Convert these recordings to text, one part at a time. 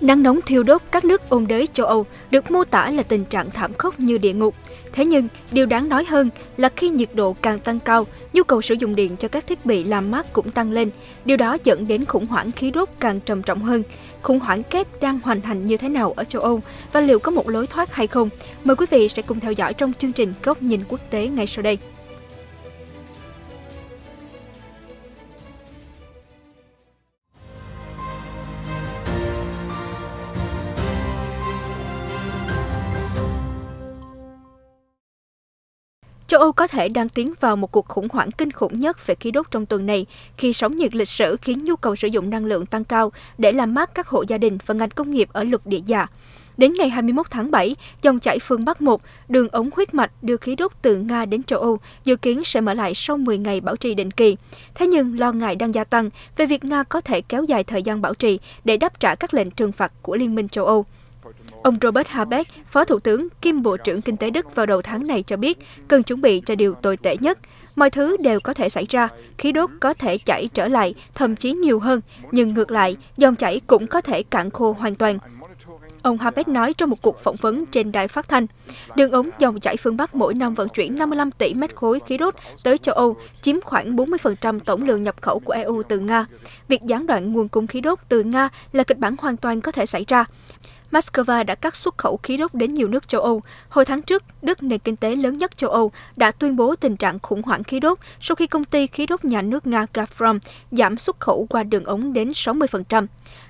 Nắng nóng thiêu đốt các nước ôn đới châu Âu được mô tả là tình trạng thảm khốc như địa ngục. Thế nhưng, điều đáng nói hơn là khi nhiệt độ càng tăng cao, nhu cầu sử dụng điện cho các thiết bị làm mát cũng tăng lên. Điều đó dẫn đến khủng hoảng khí đốt càng trầm trọng hơn. Khủng hoảng kép đang hoành hành như thế nào ở châu Âu và liệu có một lối thoát hay không? Mời quý vị sẽ cùng theo dõi trong chương trình Góc nhìn quốc tế ngay sau đây. châu Âu có thể đang tiến vào một cuộc khủng hoảng kinh khủng nhất về khí đốt trong tuần này, khi sóng nhiệt lịch sử khiến nhu cầu sử dụng năng lượng tăng cao để làm mát các hộ gia đình và ngành công nghiệp ở lục địa già. Đến ngày 21 tháng 7, dòng chảy phương Bắc 1, đường ống huyết mạch đưa khí đốt từ Nga đến châu Âu, dự kiến sẽ mở lại sau 10 ngày bảo trì định kỳ. Thế nhưng, lo ngại đang gia tăng về việc Nga có thể kéo dài thời gian bảo trì để đáp trả các lệnh trừng phạt của Liên minh châu Âu. Ông Robert Habeck, Phó Thủ tướng, kiêm Bộ trưởng Kinh tế Đức vào đầu tháng này cho biết cần chuẩn bị cho điều tồi tệ nhất. Mọi thứ đều có thể xảy ra, khí đốt có thể chảy trở lại, thậm chí nhiều hơn, nhưng ngược lại, dòng chảy cũng có thể cạn khô hoàn toàn. Ông Habeck nói trong một cuộc phỏng vấn trên đài phát thanh, đường ống dòng chảy phương Bắc mỗi năm vận chuyển 55 tỷ mét khối khí đốt tới châu Âu, chiếm khoảng 40% tổng lượng nhập khẩu của EU từ Nga. Việc gián đoạn nguồn cung khí đốt từ Nga là kịch bản hoàn toàn có thể xảy ra. Moscow đã cắt xuất khẩu khí đốt đến nhiều nước châu Âu. Hồi tháng trước, Đức, nền kinh tế lớn nhất châu Âu, đã tuyên bố tình trạng khủng hoảng khí đốt sau khi công ty khí đốt nhà nước Nga Gazprom giảm xuất khẩu qua đường ống đến 60%.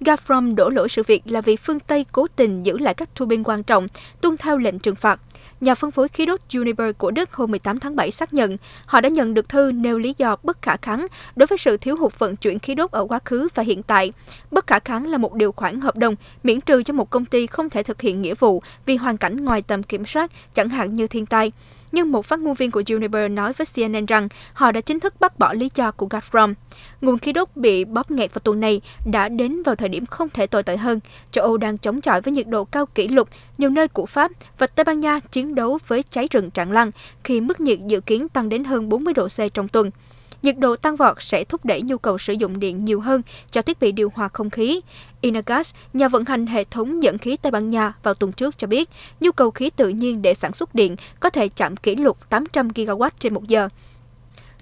Gazprom đổ lỗi sự việc là vì phương Tây cố tình giữ lại các tua bin quan trọng, tuân theo lệnh trừng phạt – nhà phân phối khí đốt Uniper của Đức hôm 18 tháng 7 xác nhận họ đã nhận được thư nêu lý do bất khả kháng đối với sự thiếu hụt vận chuyển khí đốt ở quá khứ và hiện tại. Bất khả kháng là một điều khoản hợp đồng miễn trừ cho một công ty không thể thực hiện nghĩa vụ vì hoàn cảnh ngoài tầm kiểm soát, chẳng hạn như thiên tai nhưng một phát ngôn viên của Uniper nói với CNN rằng họ đã chính thức bác bỏ lý do của Gazprom. Nguồn khí đốt bị bóp nghẹt vào tuần này đã đến vào thời điểm không thể tồi tệ hơn. Châu Âu đang chống chọi với nhiệt độ cao kỷ lục, nhiều nơi của Pháp và Tây Ban Nha chiến đấu với cháy rừng tràn lan khi mức nhiệt dự kiến tăng đến hơn 40 độ C trong tuần nhiệt độ tăng vọt sẽ thúc đẩy nhu cầu sử dụng điện nhiều hơn cho thiết bị điều hòa không khí. Inagas, nhà vận hành hệ thống dẫn khí Tây Ban Nha vào tuần trước cho biết, nhu cầu khí tự nhiên để sản xuất điện có thể chạm kỷ lục 800 GW trên một giờ.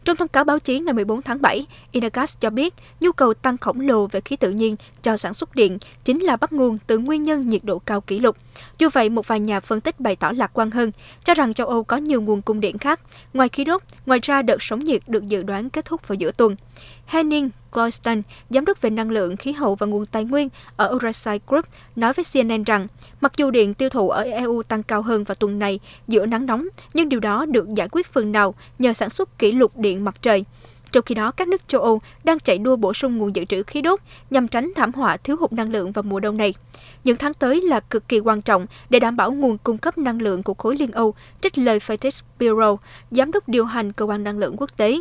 Trong thông cáo báo chí ngày 14 tháng 7, Inagas cho biết nhu cầu tăng khổng lồ về khí tự nhiên cho sản xuất điện chính là bắt nguồn từ nguyên nhân nhiệt độ cao kỷ lục. Dù vậy, một vài nhà phân tích bày tỏ lạc quan hơn, cho rằng châu Âu có nhiều nguồn cung điện khác. Ngoài khí đốt, ngoài ra đợt sóng nhiệt được dự đoán kết thúc vào giữa tuần. Henning Kloistan, giám đốc về năng lượng, khí hậu và nguồn tài nguyên ở Eurasai Group, nói với CNN rằng mặc dù điện tiêu thụ ở EU tăng cao hơn vào tuần này giữa nắng nóng, nhưng điều đó được giải quyết phần nào nhờ sản xuất kỷ lục điện mặt trời. Trong khi đó, các nước châu Âu đang chạy đua bổ sung nguồn dự trữ khí đốt nhằm tránh thảm họa thiếu hụt năng lượng vào mùa đông này. Những tháng tới là cực kỳ quan trọng để đảm bảo nguồn cung cấp năng lượng của khối Liên Âu, trích lời Fitex Bureau, giám đốc điều hành cơ quan năng lượng quốc tế.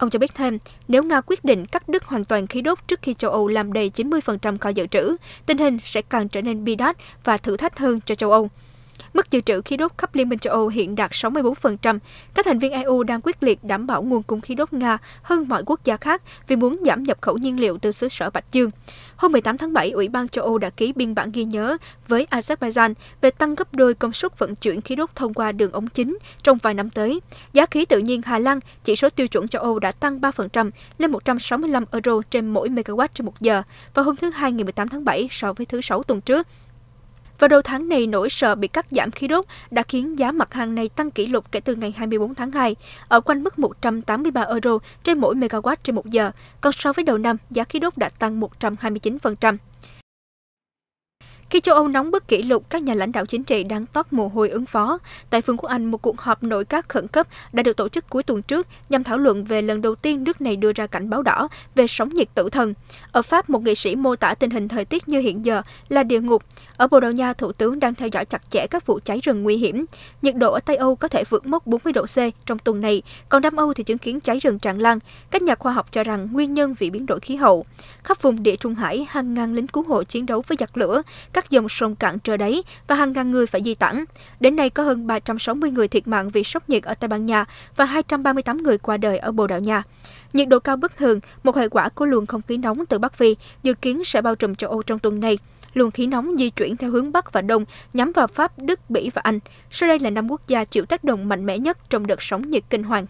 Ông cho biết thêm, nếu Nga quyết định cắt đứt hoàn toàn khí đốt trước khi châu Âu làm đầy 90% kho dự trữ, tình hình sẽ càng trở nên bi đát và thử thách hơn cho châu Âu. Mức dự trữ khí đốt khắp Liên minh châu Âu hiện đạt 64%. Các thành viên EU đang quyết liệt đảm bảo nguồn cung khí đốt Nga hơn mọi quốc gia khác vì muốn giảm nhập khẩu nhiên liệu từ xứ sở Bạch Dương. Hôm 18 tháng 7, Ủy ban châu Âu đã ký biên bản ghi nhớ với Azerbaijan về tăng gấp đôi công suất vận chuyển khí đốt thông qua đường ống chính trong vài năm tới. Giá khí tự nhiên Hà Lan, chỉ số tiêu chuẩn châu Âu đã tăng 3% lên 165 euro trên mỗi megawatt trên một giờ vào hôm thứ Hai ngày 18 tháng 7 so với thứ Sáu tuần trước. Vào đầu tháng này, nỗi sợ bị cắt giảm khí đốt đã khiến giá mặt hàng này tăng kỷ lục kể từ ngày 24 tháng 2, ở quanh mức 183 euro trên mỗi megawatt trên một giờ, còn so với đầu năm, giá khí đốt đã tăng 129%. Khi châu Âu nóng bức kỷ lục, các nhà lãnh đạo chính trị đang toát mồ hôi ứng phó. Tại Vương quốc Anh, một cuộc họp nội các khẩn cấp đã được tổ chức cuối tuần trước nhằm thảo luận về lần đầu tiên nước này đưa ra cảnh báo đỏ về sóng nhiệt tử thần. Ở Pháp, một nghị sĩ mô tả tình hình thời tiết như hiện giờ là địa ngục. Ở Bồ Đào Nha, thủ tướng đang theo dõi chặt chẽ các vụ cháy rừng nguy hiểm. Nhiệt độ ở Tây Âu có thể vượt mốc 40 độ C trong tuần này, còn Nam Âu thì chứng kiến cháy rừng tràn lan. Các nhà khoa học cho rằng nguyên nhân vì biến đổi khí hậu. Khắp vùng địa Trung Hải, hàng ngàn lính cứu hộ chiến đấu với giặc lửa. Các các dòng sông cạn trở đáy và hàng ngàn người phải di tản. Đến nay có hơn 360 người thiệt mạng vì sốc nhiệt ở Tây Ban Nha và 238 người qua đời ở Bồ Đào Nha. Nhiệt độ cao bất thường, một hệ quả của luồng không khí nóng từ Bắc Phi, dự kiến sẽ bao trùm châu Âu trong tuần này. Luồng khí nóng di chuyển theo hướng Bắc và Đông, nhắm vào Pháp, Đức, Bỉ và Anh. Sau đây là năm quốc gia chịu tác động mạnh mẽ nhất trong đợt sóng nhiệt kinh hoàng.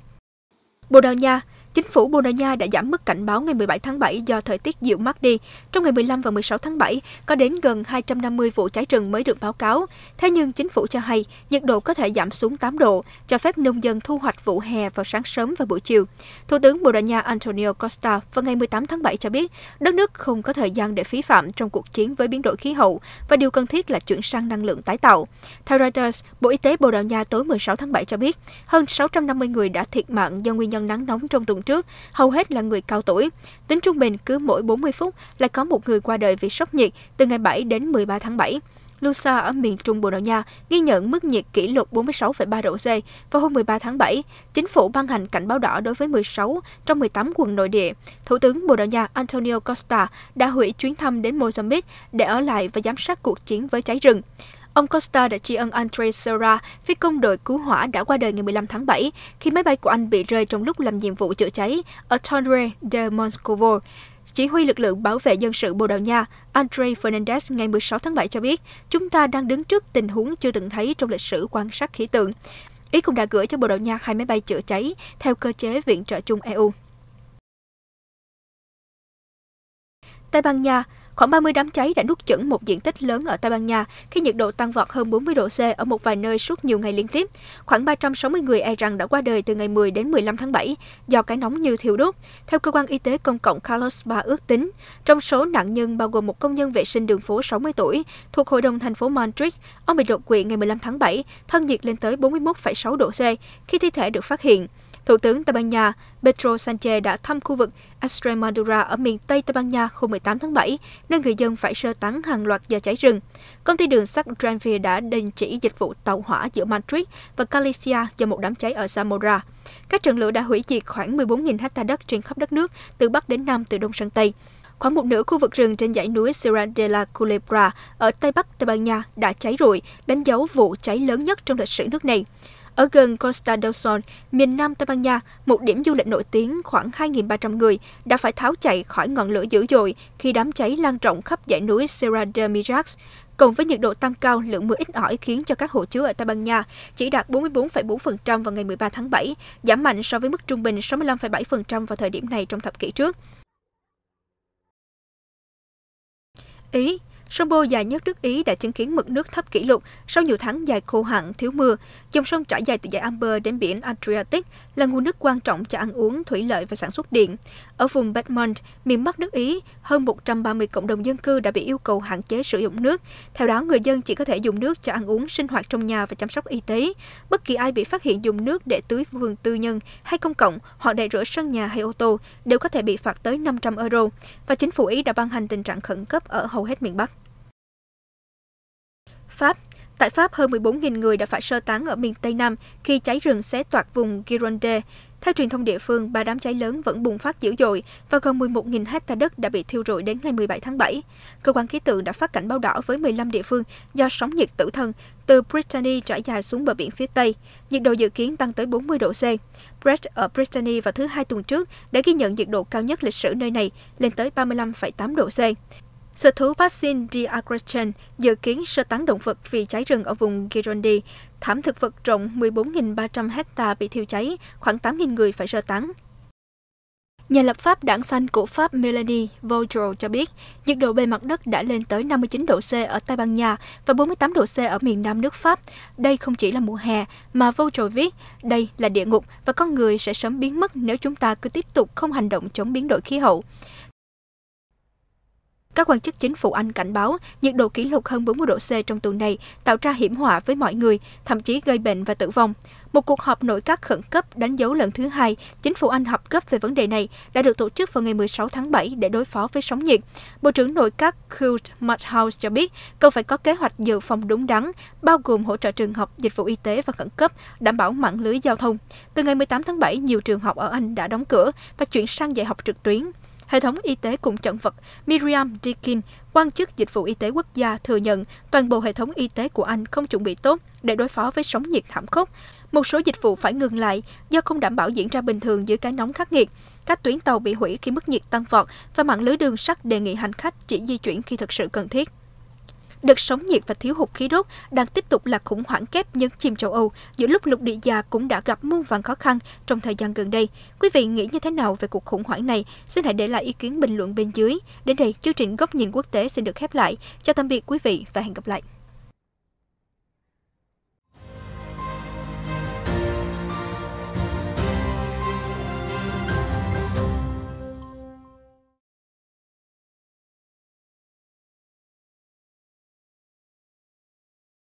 Bồ Đào Nha Chính phủ Bồ Đào Nha đã giảm mức cảnh báo ngày 17 tháng 7 do thời tiết dịu mát đi. Trong ngày 15 và 16 tháng 7, có đến gần 250 vụ cháy rừng mới được báo cáo. Thế nhưng chính phủ cho hay nhiệt độ có thể giảm xuống 8 độ, cho phép nông dân thu hoạch vụ hè vào sáng sớm và buổi chiều. Thủ tướng Bồ Đào Nha Antonio Costa vào ngày 18 tháng 7 cho biết đất nước không có thời gian để phí phạm trong cuộc chiến với biến đổi khí hậu và điều cần thiết là chuyển sang năng lượng tái tạo. Theo Reuters, Bộ Y tế Bồ Đào Nha tối 16 tháng 7 cho biết hơn 650 người đã thiệt mạng do nguyên nhân nắng nóng trong tuần tuần trước, hầu hết là người cao tuổi. Tính trung bình cứ mỗi 40 phút lại có một người qua đời vì sốc nhiệt từ ngày 7 đến 13 tháng 7. Lusa ở miền trung Bồ Đào Nha ghi nhận mức nhiệt kỷ lục 46,3 độ C vào hôm 13 tháng 7. Chính phủ ban hành cảnh báo đỏ đối với 16 trong 18 quận nội địa. Thủ tướng Bồ Đào Nha Antonio Costa đã hủy chuyến thăm đến Mozambique để ở lại và giám sát cuộc chiến với cháy rừng. Ông Costa đã tri ân Andre Serra, phi công đội cứu hỏa đã qua đời ngày 15 tháng 7 khi máy bay của anh bị rơi trong lúc làm nhiệm vụ chữa cháy ở Tondre de Moscovo. Chỉ huy lực lượng bảo vệ dân sự Bồ Đào Nha, Andre Fernandez ngày 16 tháng 7 cho biết, chúng ta đang đứng trước tình huống chưa từng thấy trong lịch sử quan sát khí tượng. Ý cũng đã gửi cho Bồ Đào Nha hai máy bay chữa cháy theo cơ chế viện trợ chung EU. Tây Ban Nha, Khoảng 30 đám cháy đã nuốt chửng một diện tích lớn ở Tây Ban Nha khi nhiệt độ tăng vọt hơn 40 độ C ở một vài nơi suốt nhiều ngày liên tiếp. Khoảng 360 người e rằng đã qua đời từ ngày 10 đến 15 tháng 7 do cái nóng như thiêu đốt. Theo cơ quan y tế công cộng Carlos Ba ước tính, trong số nạn nhân bao gồm một công nhân vệ sinh đường phố 60 tuổi thuộc hội đồng thành phố Madrid, ông bị đột quỵ ngày 15 tháng 7, thân nhiệt lên tới 41,6 độ C khi thi thể được phát hiện. Thủ tướng Tây Ban Nha Pedro Sanchez đã thăm khu vực Extremadura ở miền Tây Tây Ban Nha hôm 18 tháng 7, nơi người dân phải sơ tán hàng loạt do cháy rừng. Công ty đường sắt Renfe đã đình chỉ dịch vụ tàu hỏa giữa Madrid và Galicia do một đám cháy ở Zamora. Các trận lửa đã hủy diệt khoảng 14.000 ha đất trên khắp đất nước, từ Bắc đến Nam, từ Đông sang Tây. Khoảng một nửa khu vực rừng trên dãy núi Sierra de la Culebra ở Tây Bắc Tây Ban Nha đã cháy rụi, đánh dấu vụ cháy lớn nhất trong lịch sử nước này. Ở gần Costa del Sol, miền nam Tây Ban Nha, một điểm du lịch nổi tiếng khoảng 2.300 người đã phải tháo chạy khỏi ngọn lửa dữ dội khi đám cháy lan rộng khắp dãy núi Serra de Mirax. Cộng với nhiệt độ tăng cao, lượng mưa ít ỏi khiến cho các hồ chứa ở Tây Ban Nha chỉ đạt 44,4% vào ngày 13 tháng 7, giảm mạnh so với mức trung bình 65,7% vào thời điểm này trong thập kỷ trước. Ý Sông Bô dài nhất nước Ý đã chứng kiến mực nước thấp kỷ lục sau nhiều tháng dài khô hạn, thiếu mưa. Dòng sông trải dài từ dãy Amber đến biển Adriatic là nguồn nước quan trọng cho ăn uống, thủy lợi và sản xuất điện. Ở vùng Bedmont, miền Bắc nước Ý, hơn 130 cộng đồng dân cư đã bị yêu cầu hạn chế sử dụng nước. Theo đó, người dân chỉ có thể dùng nước cho ăn uống, sinh hoạt trong nhà và chăm sóc y tế. Bất kỳ ai bị phát hiện dùng nước để tưới vườn tư nhân hay công cộng hoặc để rửa sân nhà hay ô tô đều có thể bị phạt tới 500 euro. Và chính phủ Ý đã ban hành tình trạng khẩn cấp ở hầu hết miền Bắc. Pháp. Tại Pháp, hơn 14.000 người đã phải sơ tán ở miền Tây Nam khi cháy rừng xé toạc vùng Gironde. Theo truyền thông địa phương, ba đám cháy lớn vẫn bùng phát dữ dội và gần 11.000 hecta đất đã bị thiêu rụi đến ngày 17 tháng 7. Cơ quan khí tượng đã phát cảnh báo đỏ với 15 địa phương do sóng nhiệt tử thần từ Brittany trải dài xuống bờ biển phía Tây. Nhiệt độ dự kiến tăng tới 40 độ C. Brett ở Brittany vào thứ hai tuần trước đã ghi nhận nhiệt độ cao nhất lịch sử nơi này lên tới 35,8 độ C. Sở thú vaccine Diagretion dự kiến sơ tán động vật vì cháy rừng ở vùng Girondi. Thảm thực vật rộng 14.300 hecta bị thiêu cháy, khoảng 8.000 người phải sơ tán. Nhà lập pháp đảng xanh của Pháp Melanie Vaudreuil cho biết, nhiệt độ bề mặt đất đã lên tới 59 độ C ở Tây Ban Nha và 48 độ C ở miền nam nước Pháp. Đây không chỉ là mùa hè, mà Vaudreuil viết, đây là địa ngục và con người sẽ sớm biến mất nếu chúng ta cứ tiếp tục không hành động chống biến đổi khí hậu. Các quan chức chính phủ Anh cảnh báo nhiệt độ kỷ lục hơn 40 độ C trong tuần này tạo ra hiểm họa với mọi người, thậm chí gây bệnh và tử vong. Một cuộc họp nội các khẩn cấp đánh dấu lần thứ hai chính phủ Anh họp gấp về vấn đề này đã được tổ chức vào ngày 16 tháng 7 để đối phó với sóng nhiệt. Bộ trưởng nội các Kurt Marthouse cho biết cần phải có kế hoạch dự phòng đúng đắn, bao gồm hỗ trợ trường học, dịch vụ y tế và khẩn cấp, đảm bảo mạng lưới giao thông. Từ ngày 18 tháng 7, nhiều trường học ở Anh đã đóng cửa và chuyển sang dạy học trực tuyến. Hệ thống y tế cùng chẩn vật. Miriam Deakin, quan chức dịch vụ y tế quốc gia, thừa nhận toàn bộ hệ thống y tế của Anh không chuẩn bị tốt để đối phó với sóng nhiệt thảm khốc. Một số dịch vụ phải ngừng lại do không đảm bảo diễn ra bình thường dưới cái nóng khắc nghiệt. Các tuyến tàu bị hủy khi mức nhiệt tăng vọt và mạng lưới đường sắt đề nghị hành khách chỉ di chuyển khi thực sự cần thiết. Đợt sóng nhiệt và thiếu hụt khí đốt đang tiếp tục là khủng hoảng kép nhấn chìm châu Âu, giữa lúc lục địa già cũng đã gặp muôn vàn khó khăn trong thời gian gần đây. Quý vị nghĩ như thế nào về cuộc khủng hoảng này? Xin hãy để lại ý kiến bình luận bên dưới. Đến đây, chương trình Góc nhìn quốc tế xin được khép lại. Chào tạm biệt quý vị và hẹn gặp lại.